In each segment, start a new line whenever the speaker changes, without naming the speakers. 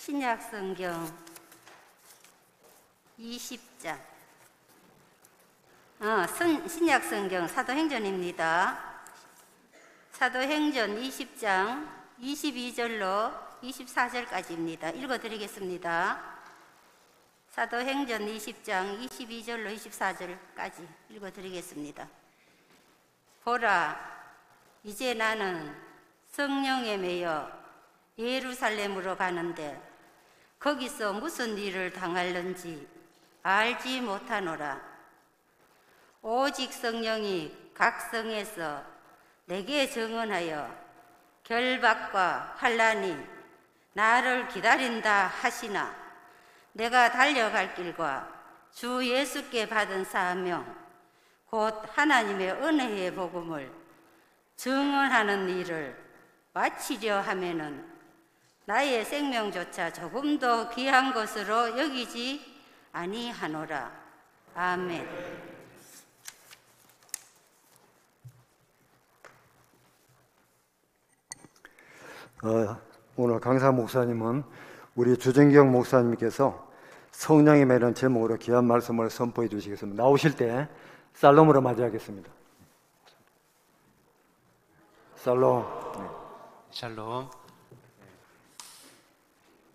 신약성경 20장 어, 신약성경 사도행전입니다. 사도행전 20장 22절로 24절까지입니다. 읽어드리겠습니다. 사도행전 20장 22절로 24절까지 읽어드리겠습니다. 보라, 이제 나는 성령에 매여 예루살렘으로 가는데 거기서 무슨 일을 당할는지 알지 못하노라. 오직 성령이 각 성에서 내게 증언하여 결박과 환란이 나를 기다린다 하시나 내가 달려갈 길과 주 예수께 받은 사명 곧 하나님의 은혜의 복음을 증언하는 일을 마치려 하면은 나의 생명조차 조금도 귀한 것으로 여기지 아니하노라. 아멘.
어, 오늘 강사 목사님은 우리 주정경 목사님께서 성령의 매는 제목으로 귀한 말씀을 선포해 주시겠습니다. 나오실 때 살롬으로 맞이하겠습니다. 살롬. 샬롬. 네,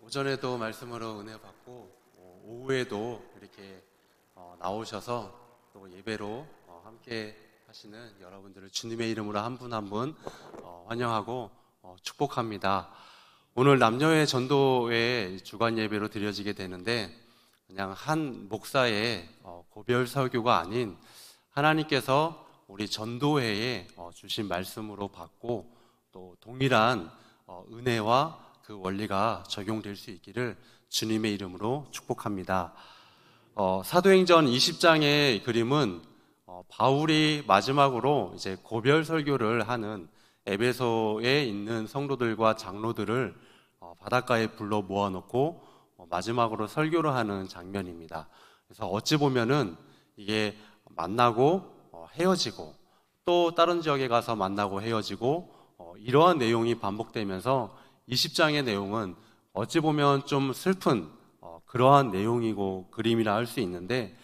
오전에도 말씀으로 은혜 받고 어, 오후에도 이렇게 어, 나오셔서 또 예배로 어, 함께 하시는 여러분들을 주님의 이름으로 한 분 한분 한분 환영하고 축복합니다. 오늘 남녀의 전도회 주간 예배로 드려지게 되는데 그냥 한 목사의 고별 설교가 아닌 하나님께서 우리 전도회에 주신 말씀으로 받고 또 동일한 은혜와 그 원리가 적용될 수 있기를 주님의 이름으로 축복합니다. 어, 사도행전 20장의 그림은 어, 바울이 마지막으로 이제 고별 설교를 하는 에베소에 있는 성도들과 장로들을 어, 바닷가에 불러 모아놓고 어, 마지막으로 설교를 하는 장면입니다. 그래서 어찌 보면은 이게 만나고 어, 헤어지고 또 다른 지역에 가서 만나고 헤어지고 어, 이러한 내용이 반복되면서 20장의 내용은 어찌 보면 좀 슬픈 어, 그러한 내용이고 그림이라 할 수 있는데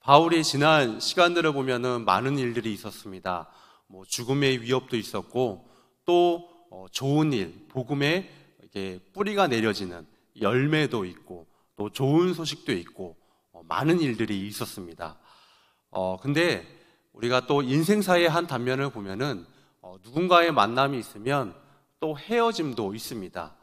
바울이 지난 시간들을 보면은 많은 일들이 있었습니다. 뭐 죽음의 위협도 있었고 또 어, 좋은 일, 복음의 이게 뿌리가 내려지는 열매도 있고 또 좋은 소식도 있고 어, 많은 일들이 있었습니다. 어 근데 우리가 또 인생사의 한 단면을 보면은 누군가의 만남이 있으면 또 헤어짐도 있습니다.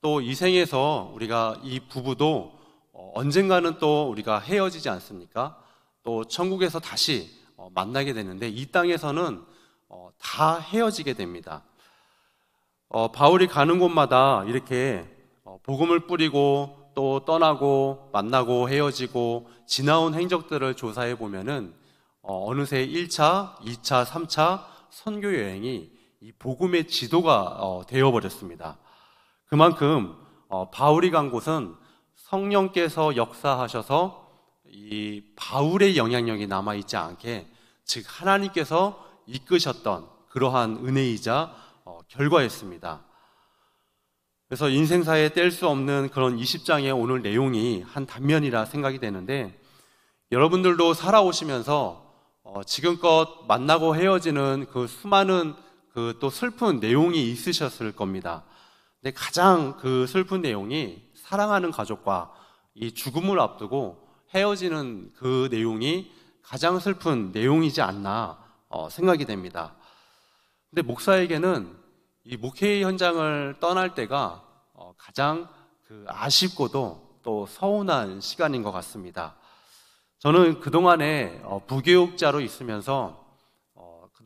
또 이 생에서 우리가 이 부부도 어, 언젠가는 또 우리가 헤어지지 않습니까? 또 천국에서 다시 어, 만나게 되는데 이 땅에서는 어, 다 헤어지게 됩니다. 바울이 가는 곳마다 이렇게 복음을 뿌리고 또 떠나고 만나고 헤어지고 지나온 행적들을 조사해 보면은 어느새 1차, 2차, 3차 선교 여행이 이 복음의 지도가 어, 되어버렸습니다. 그만큼 어, 바울이 간 곳은 성령께서 역사하셔서 이 바울의 영향력이 남아있지 않게 즉 하나님께서 이끄셨던 그러한 은혜이자 어, 결과였습니다. 그래서 인생사에 뗄 수 없는 그런 20장의 오늘 내용이 한 단면이라 생각이 되는데 여러분들도 살아오시면서 어, 지금껏 만나고 헤어지는 그 수많은 그또 슬픈 내용이 있으셨을 겁니다. 근데 가장 그 슬픈 내용이 사랑하는 가족과 이 죽음을 앞두고 헤어지는 그 내용이 가장 슬픈 내용이지 않나 어, 생각이 됩니다. 근데 목사에게는 이 목회 현장을 떠날 때가 어, 가장 그 아쉽고도 또 서운한 시간인 것 같습니다. 저는 그동안에 어, 부교육자로 있으면서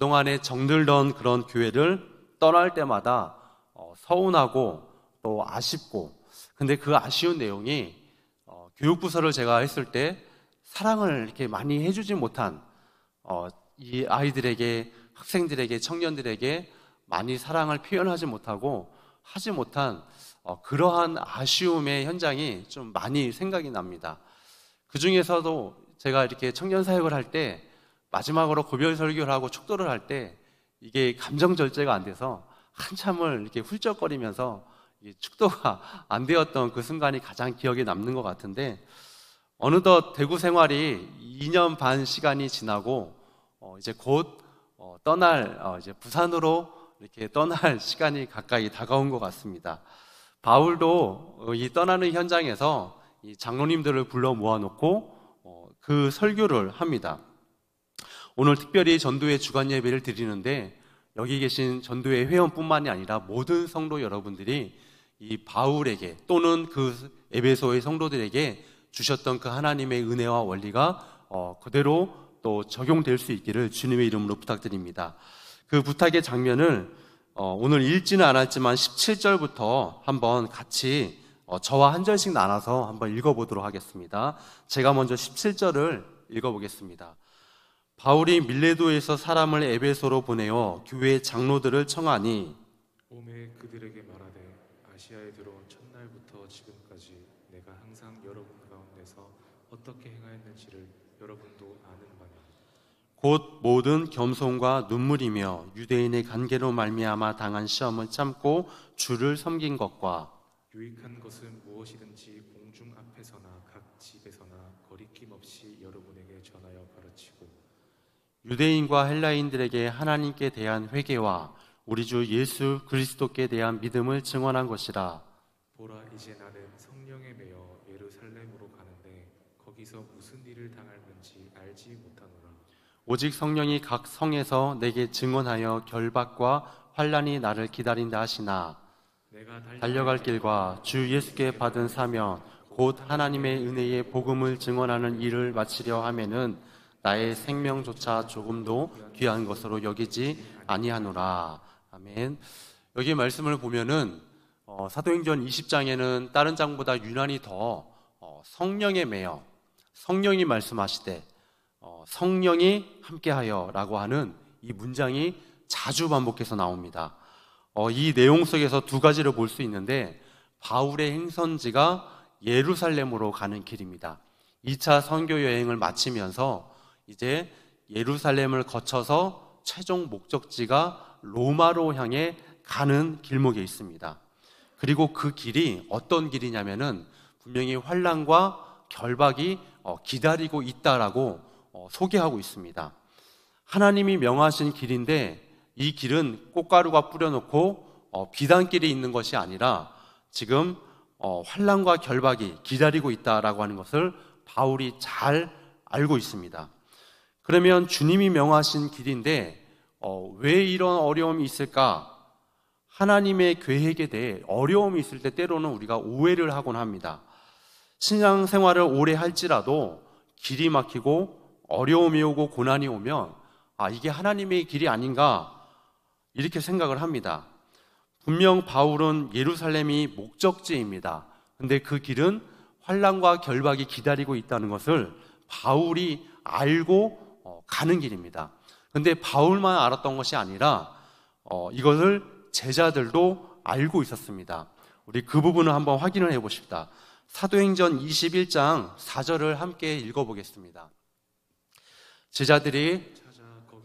그동안에 정들던 그런 교회를 떠날 때마다 어, 서운하고 또 아쉽고 근데 그 아쉬운 내용이 어, 교육부서를 제가 했을 때 사랑을 이렇게 많이 해주지 못한 어, 이 아이들에게 학생들에게 청년들에게 많이 사랑을 표현하지 못하고 하지 못한 그러한 아쉬움의 현장이 좀 많이 생각이 납니다. 그 중에서도 제가 이렇게 청년 사역을 할때 마지막으로 고별 설교를 하고 축도를 할 때 이게 감정 절제가 안 돼서 한참을 이렇게 훌쩍거리면서 축도가 안 되었던 그 순간이 가장 기억에 남는 것 같은데 어느덧 대구 생활이 2년 반 시간이 지나고 어 이제 곧어 떠날 어 이제 부산으로 이렇게 떠날 시간이 가까이 다가온 것 같습니다. 바울도 어, 이 떠나는 현장에서 이 장로님들을 불러 모아놓고 어, 그 설교를 합니다. 오늘 특별히 전도회 주간 예배를 드리는데 여기 계신 전도회 회원뿐만이 아니라 모든 성도 여러분들이 이 바울에게 또는 그 에베소의 성도들에게 주셨던 그 하나님의 은혜와 원리가 어, 그대로 또 적용될 수 있기를 주님의 이름으로 부탁드립니다. 그 부탁의 장면을 어, 오늘 읽지는 않았지만 17절부터 한번 같이 어, 저와 한 절씩 나눠서 한번 읽어보도록 하겠습니다. 제가 먼저 17절을 읽어보겠습니다. 바울이 밀레도에서 사람을 에베소로 보내어 교회 장로들을 청하니 오메 그들에게 말하되 아시아에 들어온 첫날부터 지금까지 내가 항상 여러분 가운데서 어떻게 행하였는지를 여러분도 아는 바니 곧 모든 겸손과 눈물이며 유대인의 관계로 말미암아 당한 시험을 참고 주를 섬긴 것과 유익한 것은 무엇이든지 공중 앞에서나 유대인과 헬라인들에게 하나님께 대한 회개와 우리 주 예수 그리스도께 대한 믿음을 증언한 것이라. 보라 이제 나는 성령에 매여 예루살렘으로 가는데 거기서 무슨 일을 당할는지 알지 못하노라. 오직 성령이 각 성에서 내게 증언하여 결박과 환란이 나를 기다린다 하시나 달려갈 길과 주 예수께 받은 사면 곧 하나님의 은혜의 복음을 증언하는 일을 마치려 하면은 나의 생명조차 조금도 귀한 것으로 여기지 아니하노라. 아멘. 여기 말씀을 보면은 어, 사도행전 20장에는 다른 장보다 유난히 더 어, 성령에 매여 성령이 말씀하시되 어, 성령이 함께하여라고 하는 이 문장이 자주 반복해서 나옵니다. 어, 이 내용 속에서 두 가지를 볼 수 있는데 바울의 행선지가 예루살렘으로 가는 길입니다. 2차 선교 여행을 마치면서 이제 예루살렘을 거쳐서 최종 목적지가 로마로 향해 가는 길목에 있습니다. 그리고 그 길이 어떤 길이냐면은 분명히 환란과 결박이 어, 기다리고 있다라고 어, 소개하고 있습니다. 하나님이 명하신 길인데 이 길은 꽃가루가 뿌려놓고 어, 비단길이 있는 것이 아니라 지금 환란과 결박이 기다리고 있다라고 하는 것을 바울이 잘 알고 있습니다. 그러면 주님이 명하신 길인데 어, 왜 이런 어려움이 있을까? 하나님의 계획에 대해 어려움이 있을 때 때로는 우리가 오해를 하곤 합니다. 신앙 생활을 오래 할지라도 길이 막히고 어려움이 오고 고난이 오면 아, 이게 하나님의 길이 아닌가 이렇게 생각을 합니다. 분명 바울은 예루살렘이 목적지입니다. 근데 그 길은 환란과 결박이 기다리고 있다는 것을 바울이 알고 가는 길입니다. 근데 바울만 알았던 것이 아니라 어, 이것을 제자들도 알고 있었습니다. 우리 그 부분을 한번 확인을 해보십니다. 사도행전 21장 4절을 함께 읽어보겠습니다. 제자들이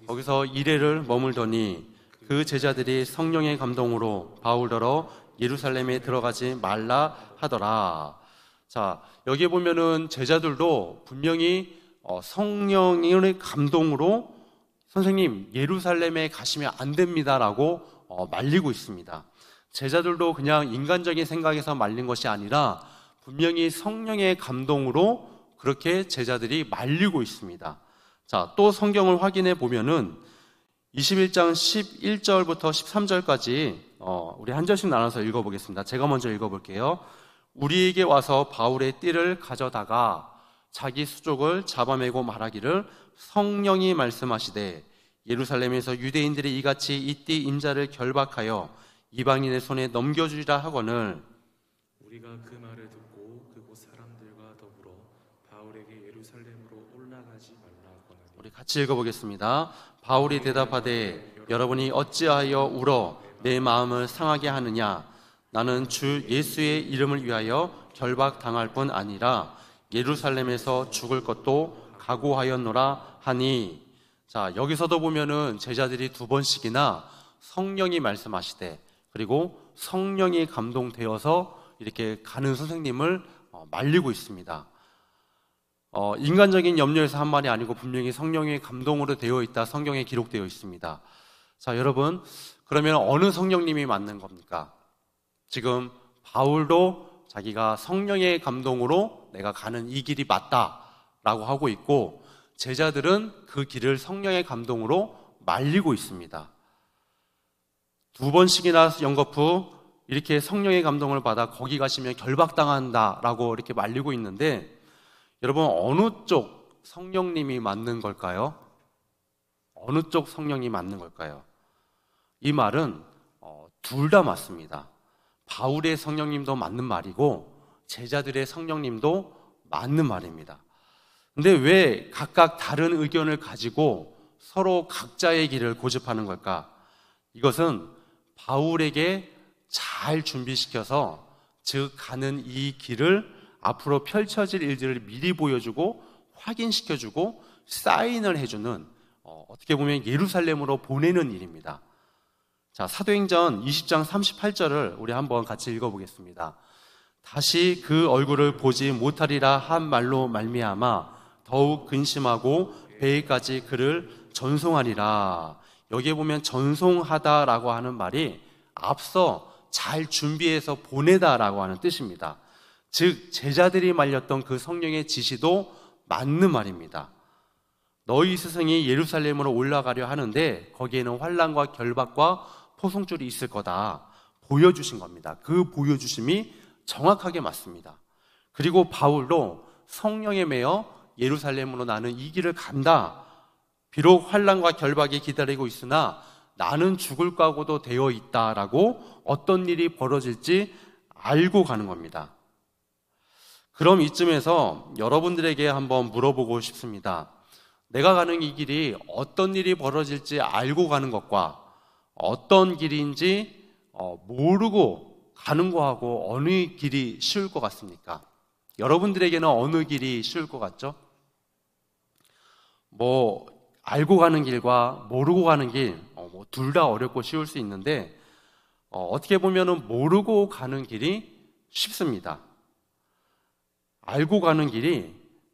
거기서 이래를 머물더니 그 제자들이 성령의 감동으로 바울더러 예루살렘에 들어가지 말라 하더라. 자, 여기에 보면은 제자들도 분명히 어, 성령의 감동으로 선생님 예루살렘에 가시면 안 됩니다라고 어, 말리고 있습니다. 제자들도 그냥 인간적인 생각에서 말린 것이 아니라 분명히 성령의 감동으로 그렇게 제자들이 말리고 있습니다. 자, 또 성경을 확인해 보면은 21장 11절부터 13절까지 어, 우리 한 절씩 나눠서 읽어보겠습니다. 제가 먼저 읽어볼게요. 우리에게 와서 바울의 띠를 가져다가 자기 수족을 잡아매고 말하기를 성령이 말씀하시되 예루살렘에서 유대인들이 이같이 이띠 임자를 결박하여 이방인의 손에 넘겨주리라 하거늘 우리가 그 말을 듣고 그곳 사람들과 더불어 바울에게 예루살렘으로 올라가지 말라 하거늘 우리 같이 읽어보겠습니다 바울이 대답하되 여러분이 어찌하여 울어 내 마음을 상하게 하느냐 나는 주 예수의 이름을 위하여 결박당할 뿐 아니라 예루살렘에서 죽을 것도 각오하였노라 하니 자 여기서도 보면은 제자들이 두 번씩이나 성령이 말씀하시되 그리고 성령이 감동되어서 이렇게 가는 선생님을 어, 말리고 있습니다. 어, 인간적인 염려에서 한 말이 아니고 분명히 성령의 감동으로 되어 있다 성경에 기록되어 있습니다. 자 여러분 그러면 어느 성령님이 맞는 겁니까? 지금 바울도 자기가 성령의 감동으로 내가 가는 이 길이 맞다라고 하고 있고 제자들은 그 길을 성령의 감동으로 말리고 있습니다. 두 번씩이나 영겁 후 이렇게 성령의 감동을 받아 거기 가시면 결박당한다라고 이렇게 말리고 있는데 여러분 어느 쪽 성령님이 맞는 걸까요? 어느 쪽 성령이 맞는 걸까요? 이 말은 어, 둘 다 맞습니다. 바울의 성령님도 맞는 말이고 제자들의 성령님도 맞는 말입니다. 근데 왜 각각 다른 의견을 가지고 서로 각자의 길을 고집하는 걸까? 이것은 바울에게 잘 준비시켜서 즉 가는 이 길을 앞으로 펼쳐질 일들을 미리 보여주고 확인시켜주고 사인을 해주는 어, 어떻게 보면 예루살렘으로 보내는 일입니다. 자, 사도행전 20장 38절을 우리 한번 같이 읽어보겠습니다. 다시 그 얼굴을 보지 못하리라 한 말로 말미암아 더욱 근심하고 베일까지 그를 전송하리라. 여기에 보면 전송하다라고 하는 말이 앞서 잘 준비해서 보내다라고 하는 뜻입니다. 즉 제자들이 말렸던 그 성령의 지시도 맞는 말입니다. 너희 스승이 예루살렘으로 올라가려 하는데 거기에는 환란과 결박과 포송줄이 있을 거다. 보여주신 겁니다. 그 보여주심이 정확하게 맞습니다. 그리고 바울도 성령에 매여 예루살렘으로 나는 이 길을 간다. 비록 환란과 결박이 기다리고 있으나 나는 죽을 각오도 되어 있다라고 어떤 일이 벌어질지 알고 가는 겁니다. 그럼 이쯤에서 여러분들에게 한번 물어보고 싶습니다. 내가 가는 이 길이 어떤 일이 벌어질지 알고 가는 것과 어떤 길인지 어, 모르고 가는 거하고 어느 길이 쉬울 것 같습니까? 여러분들에게는 어느 길이 쉬울 것 같죠? 뭐 알고 가는 길과 모르고 가는 길, 어, 뭐 둘 다 어렵고 쉬울 수 있는데 어, 떻게 보면 모르고 가는 길이 쉽습니다. 알고 가는 길이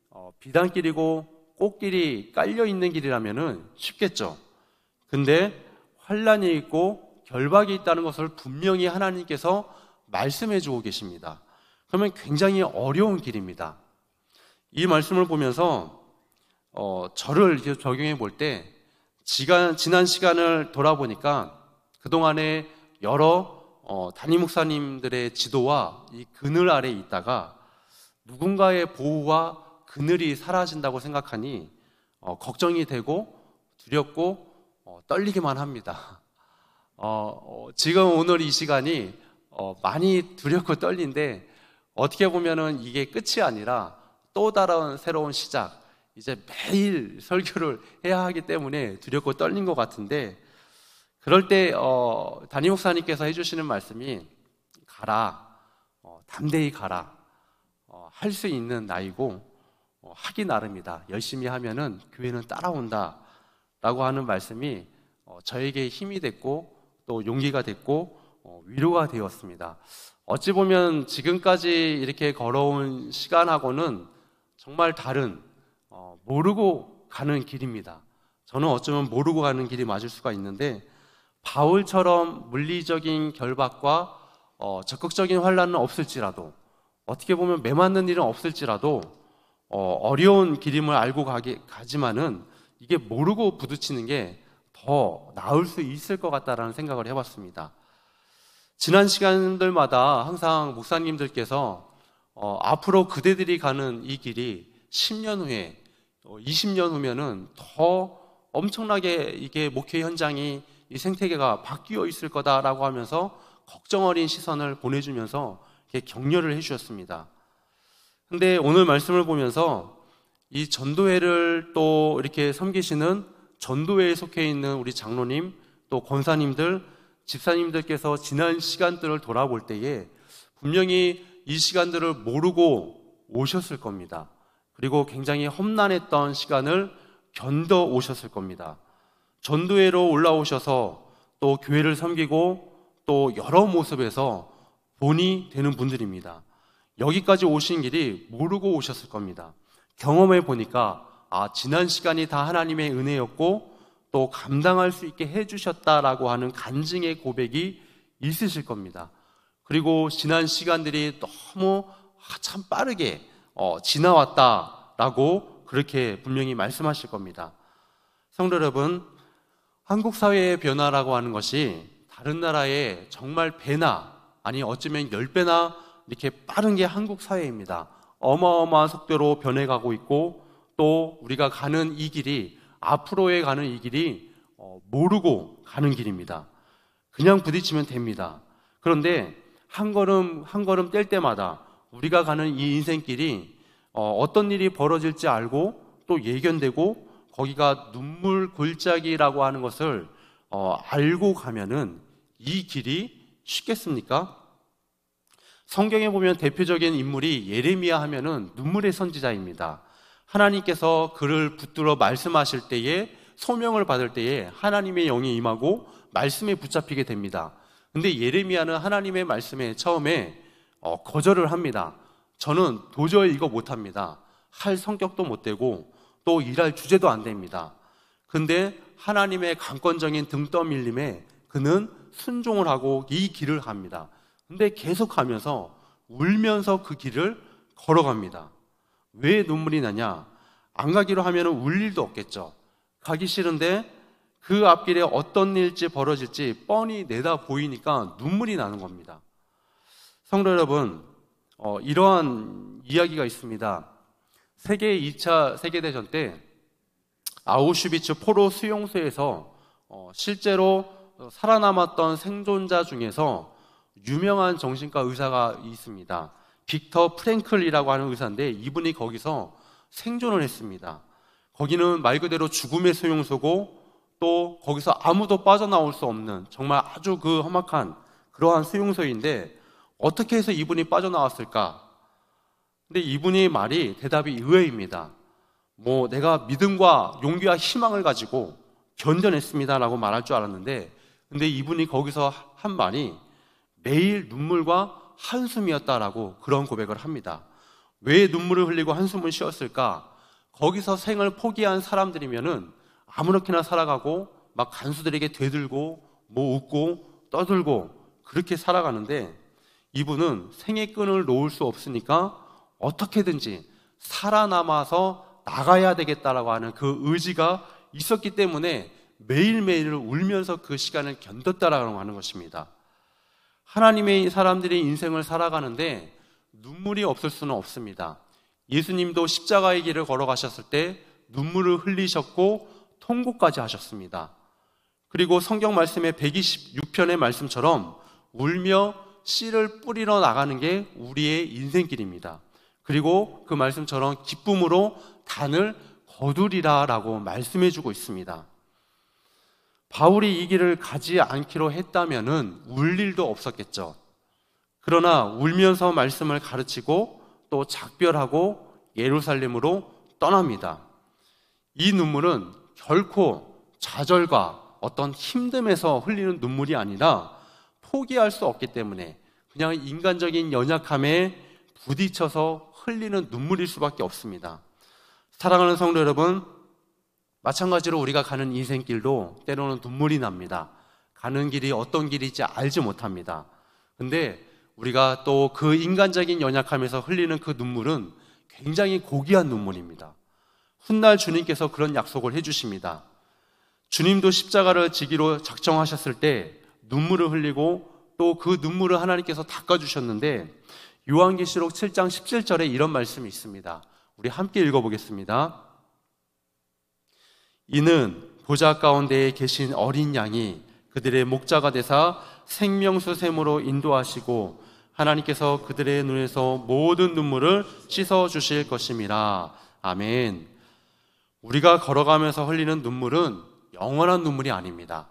어, 비단길이고 꽃길이 깔려 있는 길이라면 쉽겠죠. 근데 환란이 있고 결박이 있다는 것을 분명히 하나님께서 말씀해 주고 계십니다. 그러면 굉장히 어려운 길입니다. 이 말씀을 보면서 어, 저를 적용해 볼 때 지난 시간을 돌아보니까 그동안에 여러 어, 담임 목사님들의 지도와 이 그늘 아래 있다가 누군가의 보호와 그늘이 사라진다고 생각하니 어, 걱정이 되고 두렵고 어, 떨리기만 합니다. 어, 어, 지금 오늘 이 시간이 어, 많이 두렵고 떨린데 어떻게 보면은 이게 끝이 아니라 또 다른 새로운 시작. 이제 매일 설교를 해야 하기 때문에 두렵고 떨린 것 같은데 그럴 때 어, 담임 목사님께서 해주시는 말씀이 가라, 어, 담대히 가라. 어, 할수 있는 나이고 어, 하기 나름이다. 열심히 하면은 교회는 따라온다. 라고 하는 말씀이 어, 저에게 힘이 됐고 또 용기가 됐고 어, 위로가 되었습니다. 어찌 보면 지금까지 이렇게 걸어온 시간하고는 정말 다른 어, 모르고 가는 길입니다. 저는 어쩌면 모르고 가는 길이 맞을 수가 있는데 바울처럼 물리적인 결박과 적극적인 환란은 없을지라도 어떻게 보면 매맞는 일은 없을지라도 어, 려운 길임을 알고 가게, 가지만은 이게 모르고 부딪히는 게 더 나을 수 있을 것 같다라는 생각을 해봤습니다. 지난 시간들마다 항상 목사님들께서 어, 앞으로 그대들이 가는 이 길이 10년 후에 20년 어, 후면은 더 엄청나게 이게 목회 현장이 이 생태계가 바뀌어 있을 거다라고 하면서 걱정 어린 시선을 보내주면서 격려를 해주셨습니다. 근데 오늘 말씀을 보면서 이 전도회를 또 이렇게 섬기시는 전도회에 속해 있는 우리 장로님 또 권사님들 집사님들께서 지난 시간들을 돌아볼 때에 분명히 이 시간들을 모르고 오셨을 겁니다. 그리고 굉장히 험난했던 시간을 견뎌 오셨을 겁니다. 전도회로 올라오셔서 또 교회를 섬기고 또 여러 모습에서 본이 되는 분들입니다. 여기까지 오신 길이 모르고 오셨을 겁니다. 경험해 보니까 아, 지난 시간이 다 하나님의 은혜였고 또 감당할 수 있게 해주셨다라고 하는 간증의 고백이 있으실 겁니다. 그리고 지난 시간들이 너무 아, 참 빠르게 어, 지나왔다라고 그렇게 분명히 말씀하실 겁니다. 성도 여러분, 한국 사회의 변화라고 하는 것이 다른 나라의 정말 배나 아니 어쩌면 1배나 이렇게 빠른 게 한국 사회입니다. 어마어마한 속도로 변해가고 있고 또 우리가 가는 이 길이 앞으로에 가는 이 길이 어, 모르고 가는 길입니다. 그냥 부딪히면 됩니다. 그런데 한 걸음 한 걸음 뗄 때마다 우리가 가는 이 인생길이 어, 어떤 일이 벌어질지 알고 또 예견되고 거기가 눈물 골짜기라고 하는 것을 어, 알고 가면은 이 길이 쉽겠습니까? 성경에 보면 대표적인 인물이 예레미야 하면은 눈물의 선지자입니다. 하나님께서 그를 붙들어 말씀하실 때에 소명을 받을 때에 하나님의 영이 임하고 말씀에 붙잡히게 됩니다. 근데 예레미야는 하나님의 말씀에 처음에 어, 거절을 합니다. 저는 도저히 이거 못합니다. 할 성격도 못 되고 또 일할 주제도 안 됩니다. 근데 하나님의 강권적인 등떠밀림에 그는 순종을 하고 이 길을 갑니다. 근데 계속하면서 울면서 그 길을 걸어갑니다. 왜 눈물이 나냐? 안 가기로 하면 울 일도 없겠죠. 가기 싫은데 그 앞길에 어떤 일지 벌어질지 뻔히 내다 보이니까 눈물이 나는 겁니다. 성도 여러분, 어, 이러한 이야기가 있습니다. 세계 2차 세계대전 때 아우슈비츠 포로 수용소에서 어, 실제로 살아남았던 생존자 중에서 유명한 정신과 의사가 있습니다. 빅터 프랭클이라고 하는 의사인데 이분이 거기서 생존을 했습니다. 거기는 말 그대로 죽음의 소용소고 또 거기서 아무도 빠져나올 수 없는 정말 아주 그 험악한 그러한 수용소인데 어떻게 해서 이분이 빠져나왔을까? 근데 이분의 말이 대답이 의외입니다. 뭐 내가 믿음과 용기와 희망을 가지고 견뎌냈습니다라고 말할 줄 알았는데 근데 이분이 거기서 한 말이 매일 눈물과 한숨이었다라고 그런 고백을 합니다. 왜 눈물을 흘리고 한숨을 쉬었을까? 거기서 생을 포기한 사람들이면은 아무렇게나 살아가고 막 간수들에게 되들고 뭐 웃고 떠들고 그렇게 살아가는데 이분은 생의 끈을 놓을 수 없으니까 어떻게든지 살아남아서 나가야 되겠다라고 하는 그 의지가 있었기 때문에 매일매일 울면서 그 시간을 견뎠다라고 하는 것입니다. 하나님의 사람들이 인생을 살아가는데 눈물이 없을 수는 없습니다. 예수님도 십자가의 길을 걸어가셨을 때 눈물을 흘리셨고 통곡까지 하셨습니다. 그리고 성경 말씀의 126편의 말씀처럼 울며 씨를 뿌리러 나가는 게 우리의 인생길입니다. 그리고 그 말씀처럼 기쁨으로 단을 거두리라 라고 말씀해 주고 있습니다. 바울이 이 길을 가지 않기로 했다면은 울 일도 없었겠죠. 그러나 울면서 말씀을 가르치고 또 작별하고 예루살렘으로 떠납니다. 이 눈물은 결코 좌절과 어떤 힘듦에서 흘리는 눈물이 아니라 포기할 수 없기 때문에 그냥 인간적인 연약함에 부딪혀서 흘리는 눈물일 수밖에 없습니다. 사랑하는 성도 여러분, 마찬가지로 우리가 가는 인생길도 때로는 눈물이 납니다. 가는 길이 어떤 길인지 알지 못합니다. 근데 우리가 또 그 인간적인 연약함에서 흘리는 그 눈물은 굉장히 고귀한 눈물입니다. 훗날 주님께서 그런 약속을 해주십니다. 주님도 십자가를 지기로 작정하셨을 때 눈물을 흘리고 또 그 눈물을 하나님께서 닦아주셨는데 요한계시록 7장 17절에 이런 말씀이 있습니다. 우리 함께 읽어보겠습니다. 이는 보좌 가운데에 계신 어린 양이 그들의 목자가 되사 생명수 샘으로 인도하시고 하나님께서 그들의 눈에서 모든 눈물을 씻어 주실 것입니다. 아멘. 우리가 걸어가면서 흘리는 눈물은 영원한 눈물이 아닙니다.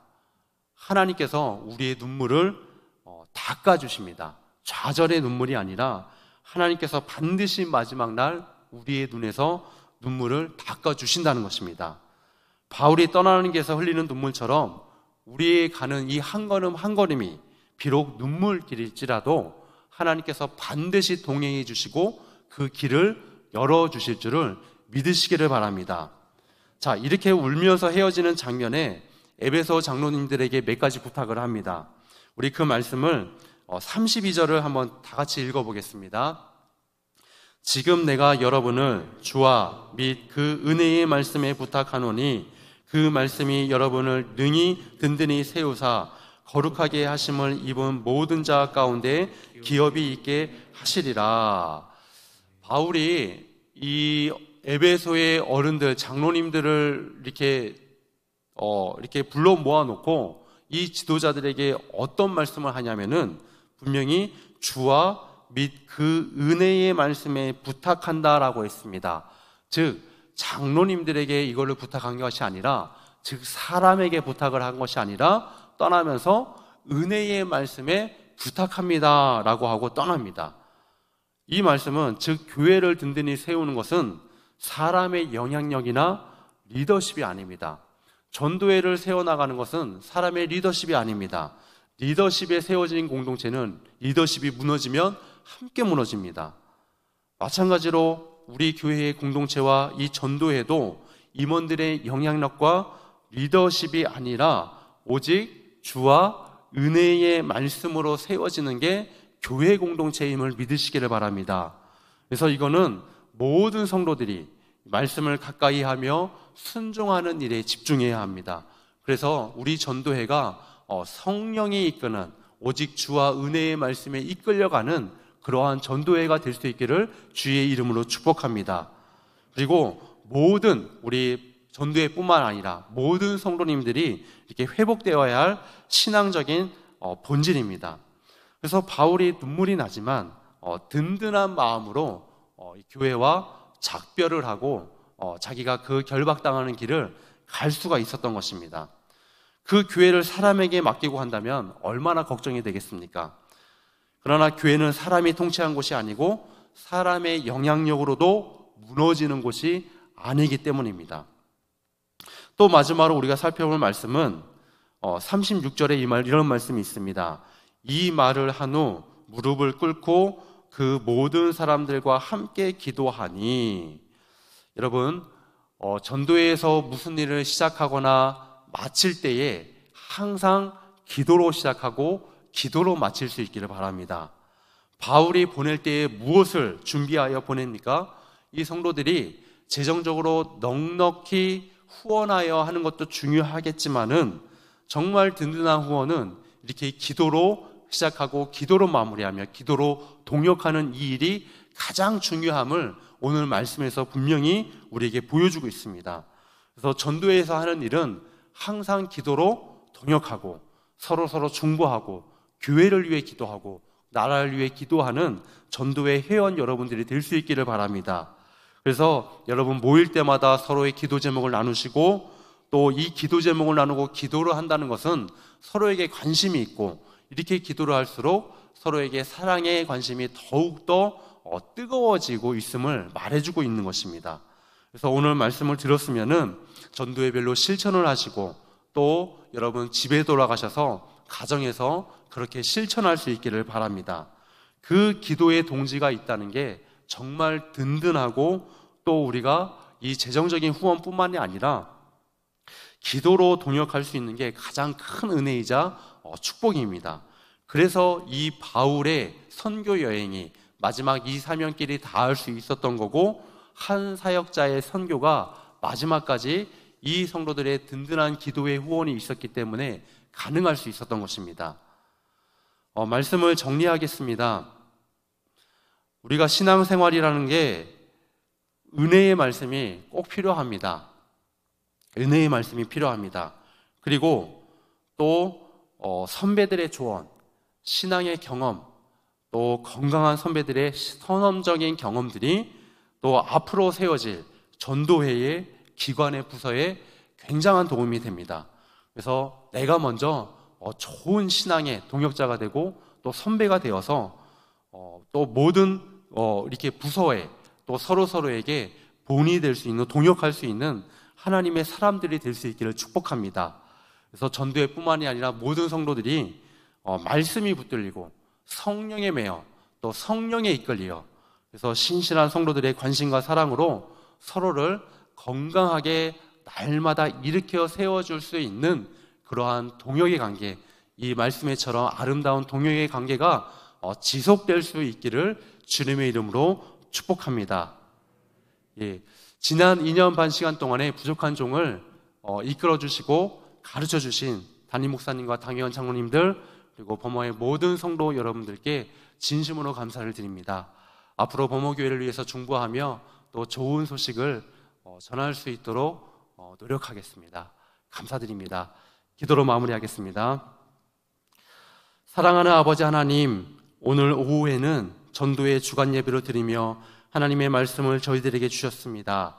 하나님께서 우리의 눈물을 어, 닦아 주십니다. 좌절의 눈물이 아니라 하나님께서 반드시 마지막 날 우리의 눈에서 눈물을 닦아 주신다는 것입니다. 바울이 떠나는 길에서 흘리는 눈물처럼 우리의 가는 이 한 걸음 한 걸음이 비록 눈물길일지라도 하나님께서 반드시 동행해 주시고 그 길을 열어 주실 줄을 믿으시기를 바랍니다. 자, 이렇게 울면서 헤어지는 장면에 에베소 장로님들에게 몇 가지 부탁을 합니다. 우리 그 말씀을 32절을 어, 한번 다 같이 읽어 보겠습니다. 지금 내가 여러분을 주와 및 그 은혜의 말씀에 부탁하노니 그 말씀이 여러분을 능히 든든히 세우사 거룩하게 하심을 입은 모든 자 가운데 기업이 있게 하시리라. 바울이 이 에베소의 어른들 장로님들을 이렇게 어, 이렇게 불러 모아놓고 이 지도자들에게 어떤 말씀을 하냐면은 분명히 주와 및 그 은혜의 말씀에 부탁한다라고 했습니다. 즉 장로님들에게 이걸 부탁한 것이 아니라 즉 사람에게 부탁을 한 것이 아니라 떠나면서 은혜의 말씀에 부탁합니다라고 하고 떠납니다. 이 말씀은 즉 교회를 든든히 세우는 것은 사람의 영향력이나 리더십이 아닙니다. 전도회를 세워나가는 것은 사람의 리더십이 아닙니다. 리더십에 세워진 공동체는 리더십이 무너지면 함께 무너집니다. 마찬가지로 우리 교회의 공동체와 이전도회도 임원들의 영향력과 리더십이 아니라 오직 주와 은혜의 말씀으로 세워지는 게 교회 공동체임을 믿으시기를 바랍니다. 그래서 이거는 모든 성도들이 말씀을 가까이 하며 순종하는 일에 집중해야 합니다. 그래서 우리 전도회가 어, 성령이 이끄는 오직 주와 은혜의 말씀에 이끌려가는 그러한 전도회가 될 수 있기를 주의 이름으로 축복합니다. 그리고 모든 우리 전도회뿐만 아니라 모든 성도님들이 이렇게 회복되어야 할 신앙적인 어, 본질입니다. 그래서 바울이 눈물이 나지만 어, 든든한 마음으로 어, 교회와 작별을 하고 자기가 그 결박당하는 길을 갈 수가 있었던 것입니다. 그 교회를 사람에게 맡기고 한다면 얼마나 걱정이 되겠습니까? 그러나 교회는 사람이 통치한 곳이 아니고 사람의 영향력으로도 무너지는 곳이 아니기 때문입니다. 또 마지막으로 우리가 살펴볼 말씀은 36절에 어, 이 말, 이런 말씀이 있습니다. 이 말을 한 후 무릎을 꿇고 그 모든 사람들과 함께 기도하니 여러분 어, 전도회에서 무슨 일을 시작하거나 마칠 때에 항상 기도로 시작하고 기도로 마칠 수 있기를 바랍니다. 바울이 보낼 때에 무엇을 준비하여 보냅니까? 이 성도들이 재정적으로 넉넉히 후원하여 하는 것도 중요하겠지만은 정말 든든한 후원은 이렇게 기도로 시작하고 기도로 마무리하며 기도로 동역하는 이 일이 가장 중요함을 오늘 말씀에서 분명히 우리에게 보여주고 있습니다. 그래서 전도에서 하는 일은 항상 기도로 동역하고 서로 서로 중보하고 교회를 위해 기도하고 나라를 위해 기도하는 전도의 회원 여러분들이 될 수 있기를 바랍니다. 그래서 여러분 모일 때마다 서로의 기도 제목을 나누시고 또 이 기도 제목을 나누고 기도를 한다는 것은 서로에게 관심이 있고 이렇게 기도를 할수록 서로에게 사랑의 관심이 더욱더 어, 뜨거워지고 있음을 말해주고 있는 것입니다. 그래서 오늘 말씀을 들었으면은 전도회 별로 실천을 하시고 또 여러분 집에 돌아가셔서 가정에서 그렇게 실천할 수 있기를 바랍니다. 그 기도의 동지가 있다는 게 정말 든든하고 또 우리가 이 재정적인 후원뿐만이 아니라 기도로 동역할 수 있는 게 가장 큰 은혜이자 어, 축복입니다. 그래서 이 바울의 선교 여행이 마지막 이 사명길이 닿을 수 있었던 거고 한 사역자의 선교가 마지막까지 이 성도들의 든든한 기도의 후원이 있었기 때문에 가능할 수 있었던 것입니다. 어, 말씀을 정리하겠습니다. 우리가 신앙생활이라는 게 은혜의 말씀이 꼭 필요합니다. 은혜의 말씀이 필요합니다. 그리고 또 어, 선배들의 조언, 신앙의 경험, 또 건강한 선배들의 선험적인 경험들이 또 앞으로 세워질 전도회의 기관의 부서에 굉장한 도움이 됩니다. 그래서 내가 먼저 어, 좋은 신앙의 동역자가 되고 또 선배가 되어서 어, 또 모든 어, 이렇게 부서에 또 서로 서로에게 본이 될 수 있는 동역할 수 있는 하나님의 사람들이 될 수 있기를 축복합니다. 그래서 전도회뿐만이 아니라 모든 성도들이 말씀이 붙들리고 성령에 매여 또 성령에 이끌리어 그래서 신실한 성도들의 관심과 사랑으로 서로를 건강하게 날마다 일으켜 세워줄 수 있는 그러한 동역의 관계, 이 말씀에처럼 아름다운 동역의 관계가 어, 지속될 수 있기를 주님의 이름으로 축복합니다. 예, 지난 2년 반 시간 동안에 부족한 종을 어, 이끌어 주시고 가르쳐 주신 담임 목사님과 당회원 장로님들 그리고 범어의 모든 성도 여러분들께 진심으로 감사를 드립니다. 앞으로 범어교회를 위해서 중보하며 또 좋은 소식을 어, 전할 수 있도록 어, 노력하겠습니다. 감사드립니다. 기도로 마무리하겠습니다. 사랑하는 아버지 하나님, 오늘 오후에는 전도의 주간 예배로 드리며 하나님의 말씀을 저희들에게 주셨습니다.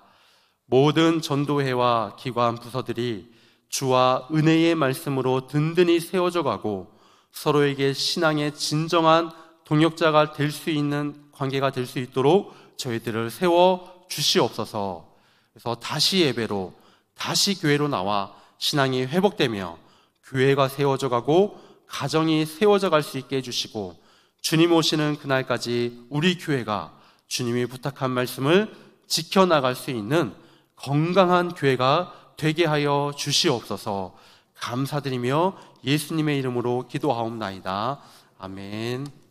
모든 전도회와 기관 부서들이 주와 은혜의 말씀으로 든든히 세워져 가고 서로에게 신앙의 진정한 동역자가 될 수 있는 관계가 될 수 있도록 저희들을 세워 주시옵소서. 그래서 다시 예배로, 다시 교회로 나와 신앙이 회복되며 교회가 세워져 가고 가정이 세워져 갈 수 있게 해주시고 주님 오시는 그날까지 우리 교회가 주님이 부탁한 말씀을 지켜나갈 수 있는 건강한 교회가 되게 하여 주시옵소서 감사드리며 예수님의 이름으로 기도하옵나이다. 아멘.